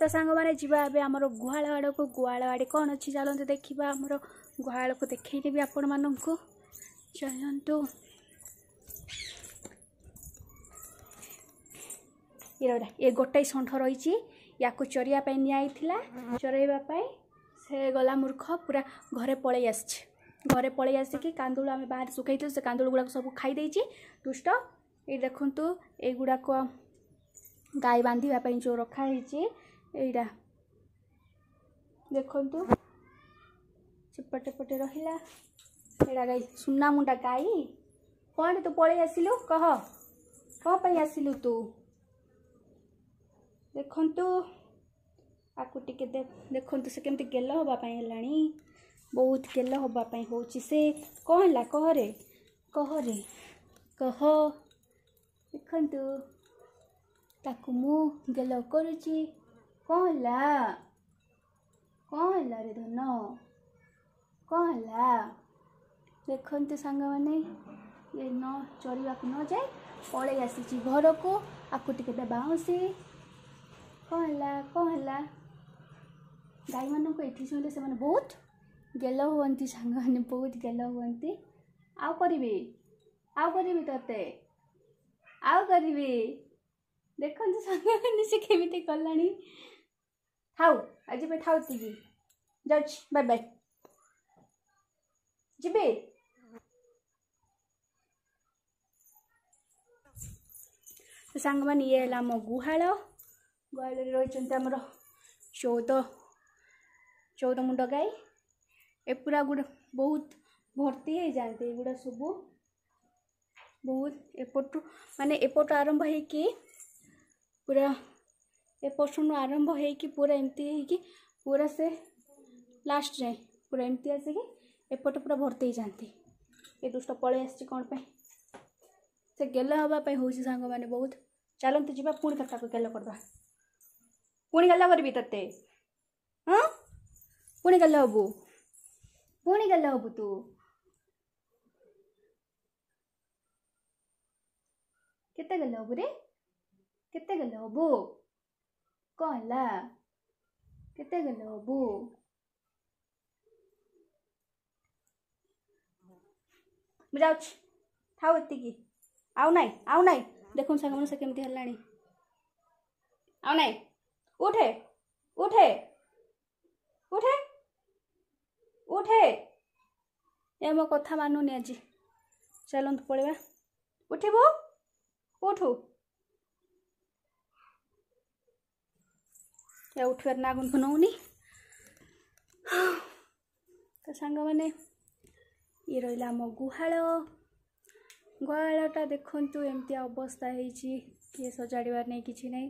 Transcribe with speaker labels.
Speaker 1: ତ ସାଙ୍ଗମାନେ ଯିବା ଏବେ ଆମର ଗୁହାଳ ଆଡ଼କୁ ଗୁହାଳ ଆଡ଼େ କ'ଣ ଅଛି ଚାଲନ୍ତୁ ଦେଖିବା ଆମର ଗୁହାଳକୁ ଦେଖେଇଦେବି ଆପଣମାନଙ୍କୁ ଚାଲନ୍ତୁ ଏ ରହିଲା ଏ ଗୋଟାଏ ଷଣ୍ଢ ରହିଛି ୟାକୁ ଚରିବା ପାଇଁ ନିଆହେଇଥିଲା ଚରାଇବା ପାଇଁ ସେ ଗଲା ମୂର୍ଖ ପୁରା ଘରେ ପଳେଇ ଆସିଛି ଘରେ ପଳେଇ ଆସିକି କାନ୍ଦୁଳ ଆମେ ବାହାରେ ଶୁଖାଇଥିଲୁ ସେ କାନ୍ଦୁଳ ଗୁଡ଼ାକ ସବୁ ଖାଇଦେଇଛି ଦୁଷ୍ଟ ଏଇ ଦେଖନ୍ତୁ ଏଗୁଡ଼ାକ ଗାଈ ବାନ୍ଧିବା ପାଇଁ ଯେଉଁ ରଖାହେଇଛି ଏଇଟା ଦେଖନ୍ତୁ ସେପଟେ ପଟେ ରହିଲା ଏଇଟା ଗାଈ ସୁନା ମୁଣ୍ଡା ଗାଈ କ'ଣ ତୁ ପଳେଇ ଆସିଲୁ କହ କ'ଣ ପାଇଁ ଆସିଲୁ ତୁ ଦେଖନ୍ତୁ ଆକୁ ଟିକେ ଦେଖନ୍ତୁ ସେ କେମିତି ଗେଲ ହେବା ପାଇଁ ହେଲାଣି ବହୁତ ଗେଲ ହେବା ପାଇଁ ହେଉଛି ସେ କ'ଣ ହେଲା କହରେ କହରେ କହ ଦେଖନ୍ତୁ ତାକୁ ମୁଁ ଗେଲ କରୁଛି କ'ଣ ହେଲା କ'ଣ ହେଲା ରେ ଧନ କ'ଣ ହେଲା ଦେଖନ୍ତୁ ସାଙ୍ଗମାନେ ଏ ନ ଚରିବାକୁ ନ ଯାଇ ପଳେଇ ଆସିଛି ଘରକୁ ଆକୁ ଟିକେ ଦେବା ହସି କ'ଣ ହେଲା କ'ଣ ହେଲା ଗାଈମାନଙ୍କୁ ଏଠି ଶୁଣିଲେ ସେମାନେ ବହୁତ ଗେଲ ହୁଅନ୍ତି ସାଙ୍ଗମାନେ ବହୁତ ଗେଲ ହୁଅନ୍ତି ଆଉ କରିବି ଆଉ କରିବି ତତେ ଆଉ କରିବି ଦେଖନ୍ତୁ ସାଙ୍ଗମାନେ ସେ କେମିତି କଲାଣି हाउ आज मैं थाउ जी जाऊ बाय बाय जी तो सांग ये आम गुहा गुहाल रही आम चौद चौद मुंड गाई ए एपुरा गुड बहुत भर्ती है जानते गुड़ा सब बहुत एपट मानने एपटू आरंभ पूरा ଏପଟରୁ ଆରମ୍ଭ ହେଇକି ପୁରା ଏମିତି ହେଇକି ପୁରା ସେ ଲାଷ୍ଟ ଯାଏଁ ପୁରା ଏମିତି ଆସିକି ଏପଟ ପୁରା ଭର୍ତ୍ତି ହେଇଯାଆନ୍ତି ଏ ଦୁଷ୍ଟ ପଳେଇ ଆସିଛି କ'ଣ ପାଇଁ ସେ ଗେଲ ହେବା ପାଇଁ ହେଉଛି ସାଙ୍ଗମାନେ ବହୁତ ଚାଲନ୍ତୁ ଯିବା ପୁଣି ତାକୁ ଗେଲ କରିଦେବା ପୁଣି ଗେଲ କରିବି ତତେ ହଁ ପୁଣି ଗେଲ ହେବୁ ପୁଣି ଗେଲ ହେବୁ ତୁ କେତେ ଗେଲ ହେବୁ ରେ କେତେ ଗେଲ ହେବୁ কলা କେତେ ଗଲେ হবু ମୁଁ ଯାଉଛି ଥାଉ ଏତିକି ଆଉ ନାଇଁ ଆଉ ନାଇଁ ଦେଖନ୍ତୁ ସାଙ୍ଗମାନେ ସେ କେମିତି ହେଲାଣି ଆଉ ନାଇଁ ଉଠେ ଉଠେ ଉଠେ ଉଠେ ଏ ମୋ କଥା ମାନୁନି ଆଜି ଚାଲନ୍ତୁ ପଳେଇବା ଉଠିବୁ ଉଠୁ या उठेर नागुन फनौनी त सांगा माने इ रोइला म गुहाळो गळटा देखन्थु एम्तिया अवस्था हेछि के सजाडीबार नै किछि नै